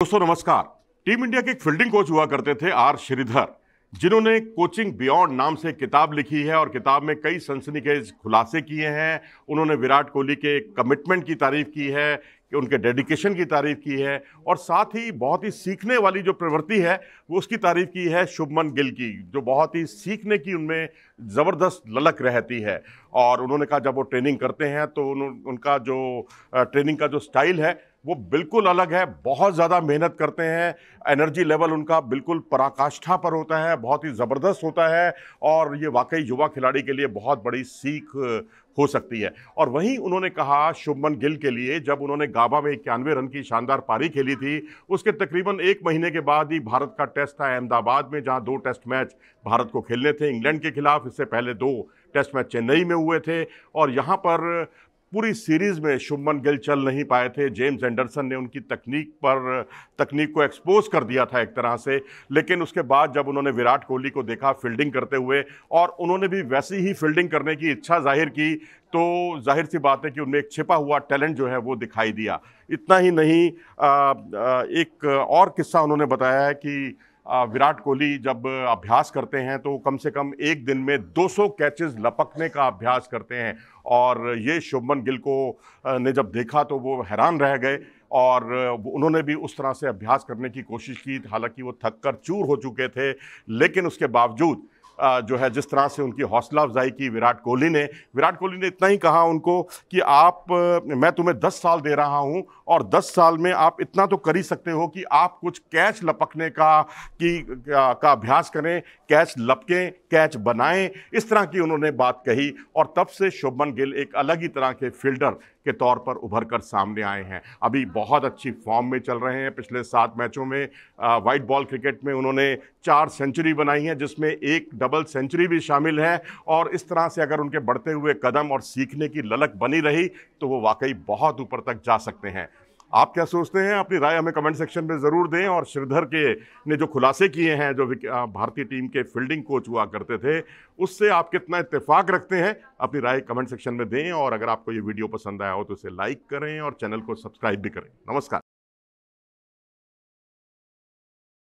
दोस्तों नमस्कार team India के एक फील्डिंग कोच हुआ करते थे आर श्रीधर जिन्होंने कोचिंग बियॉन्ड नाम से किताब लिखी है और किताब में कई सनसनीखेज खुलासे किए हैं उन्होंने विराट कोहली के कमिटमेंट की तारीफ की है कि उनके डेडिकेशन की तारीफ की है और साथ ही बहुत ही सीखने वाली जो प्रवृत्ति है वो उसकी तारीफ की है शुभमन गिल की जो बहुत ही सीखने की उनमें ज़बरदस्त ललक रहती है और उन्होंने कहा जब वो ट्रेनिंग करते हैं तो उन, उनका जो ट्रेनिंग का जो स्टाइल है वो बिल्कुल अलग है बहुत ज़्यादा मेहनत करते हैं एनर्जी लेवल उनका बिल्कुल पराकाष्ठा पर होता है बहुत ही ज़बरदस्त होता है और ये वाकई युवा खिलाड़ी के लिए बहुत बड़ी सीख हो सकती है और वहीं उन्होंने कहा शुभमन गिल के लिए जब उन्होंने गाबा में इक्यानवे रन की शानदार पारी खेली थी उसके तकरीबन एक महीने के बाद ही भारत का टेस्ट था अहमदाबाद में जहां दो टेस्ट मैच भारत को खेलने थे इंग्लैंड के खिलाफ इससे पहले दो टेस्ट मैच चेन्नई में हुए थे और यहाँ पर पूरी सीरीज़ में शुभमन गिल चल नहीं पाए थे जेम्स एंडरसन ने उनकी तकनीक पर तकनीक को एक्सपोज कर दिया था एक तरह से लेकिन उसके बाद जब उन्होंने विराट कोहली को देखा फील्डिंग करते हुए और उन्होंने भी वैसी ही फील्डिंग करने की इच्छा जाहिर की तो जाहिर सी बात है कि उनमें एक छिपा हुआ टैलेंट जो है वो दिखाई दिया इतना ही नहीं आ, आ, एक और किस्सा उन्होंने बताया है कि विराट कोहली जब अभ्यास करते हैं तो कम से कम एक दिन में 200 कैचेस लपकने का अभ्यास करते हैं और ये शुभमन गिल को ने जब देखा तो वो हैरान रह गए और उन्होंने भी उस तरह से अभ्यास करने की कोशिश की हालांकि वो थक कर चूर हो चुके थे लेकिन उसके बावजूद जो है जिस तरह से उनकी हौसला अफजाई की विराट कोहली ने विराट कोहली ने इतना ही कहा उनको कि आप मैं तुम्हें दस साल दे रहा हूँ और दस साल में आप इतना तो कर ही सकते हो कि आप कुछ कैच लपकने का की का अभ्यास करें कैच लपकें कैच बनाएं इस तरह की उन्होंने बात कही और तब से शुभमन गिल एक अलग ही तरह के फील्डर के तौर पर उभर कर सामने आए हैं अभी बहुत अच्छी फॉर्म में चल रहे हैं पिछले सात मैचों में वाइट बॉल क्रिकेट में उन्होंने चार सेंचुरी बनाई हैं जिसमें एक डबल सेंचुरी भी शामिल है और इस तरह से अगर उनके बढ़ते हुए कदम और सीखने की ललक बनी रही तो वो वाकई बहुत ऊपर तक जा सकते हैं आप क्या सोचते हैं अपनी राय हमें कमेंट सेक्शन में ज़रूर दें और श्रीधर के ने जो खुलासे किए हैं जो भारतीय टीम के फील्डिंग कोच हुआ करते थे उससे आप कितना इत्तेफाक रखते हैं अपनी राय कमेंट सेक्शन में दें और अगर आपको ये वीडियो पसंद आया हो तो इसे लाइक करें और चैनल को सब्सक्राइब भी करें नमस्कार